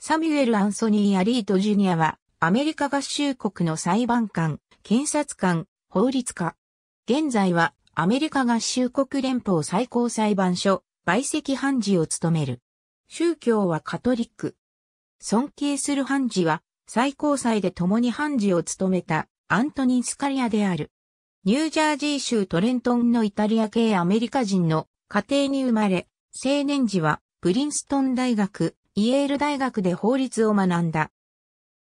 サミュエル・アンソニー・アリート・ジュニアは、アメリカ合衆国の裁判官、検察官、法律家。現在は、アメリカ合衆国連邦最高裁判所、陪席判事を務める。宗教はカトリック。尊敬する判事は、最高裁で共に判事を務めた、アントニン・スカリアである。ニュージャージー州トレントンのイタリア系アメリカ人の家庭に生まれ、青年時は、プリンストン大学、イエール大学で法律を学んだ。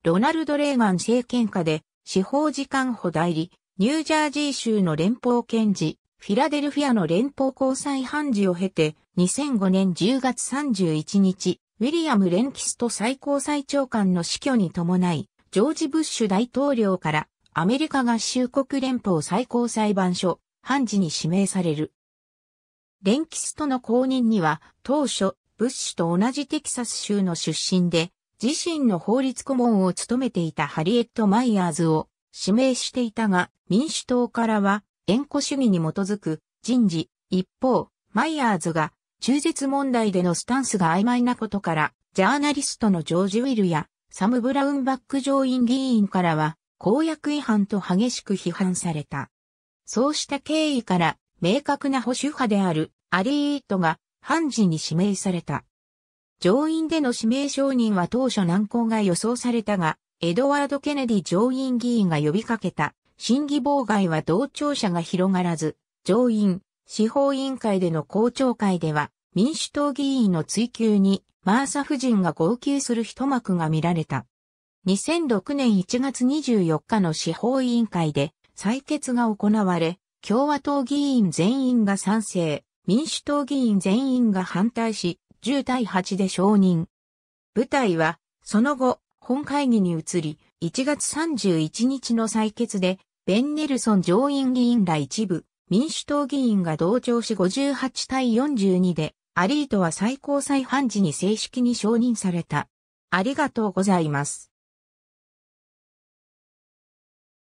ロナルド・レーガン政権下で司法次官補代理、ニュージャージー州の連邦検事、フィラデルフィアの連邦高裁判事を経て、2005年10月31日、ウィリアム・レンキスト最高裁長官の死去に伴い、ジョージ・ブッシュ大統領からアメリカ合衆国連邦最高裁判所、判事に指名される。レンキストの後任には、当初、ブッシュと同じテキサス州の出身で、自身の法律顧問を務めていたハリエット・マイヤーズを指名していたが、民主党からは、縁故主義に基づく人事、一方、マイヤーズが中絶問題でのスタンスが曖昧なことから、ジャーナリストのジョージ・ウィルやサム・ブラウンバック上院議員からは、公約違反と激しく批判された。そうした経緯から、明確な保守派であるアリー・イートが判事に指名された。上院での指名承認は当初難航が予想されたが、エドワード・ケネディ上院議員が呼びかけた審議妨害は同調者が広がらず、上院、司法委員会での公聴会では、民主党議員の追及に、マーサ夫人が号泣する一幕が見られた。2006年1月24日の司法委員会で採決が行われ、共和党議員全員が賛成、民主党議員全員が反対し、10対8で承認。部隊は、その後、本会議に移り、1月31日の採決で、ベンネルソン上院議員ら一部、民主党議員が同調し58対42で、アリートは最高裁判事に正式に承認された。ありがとうございます。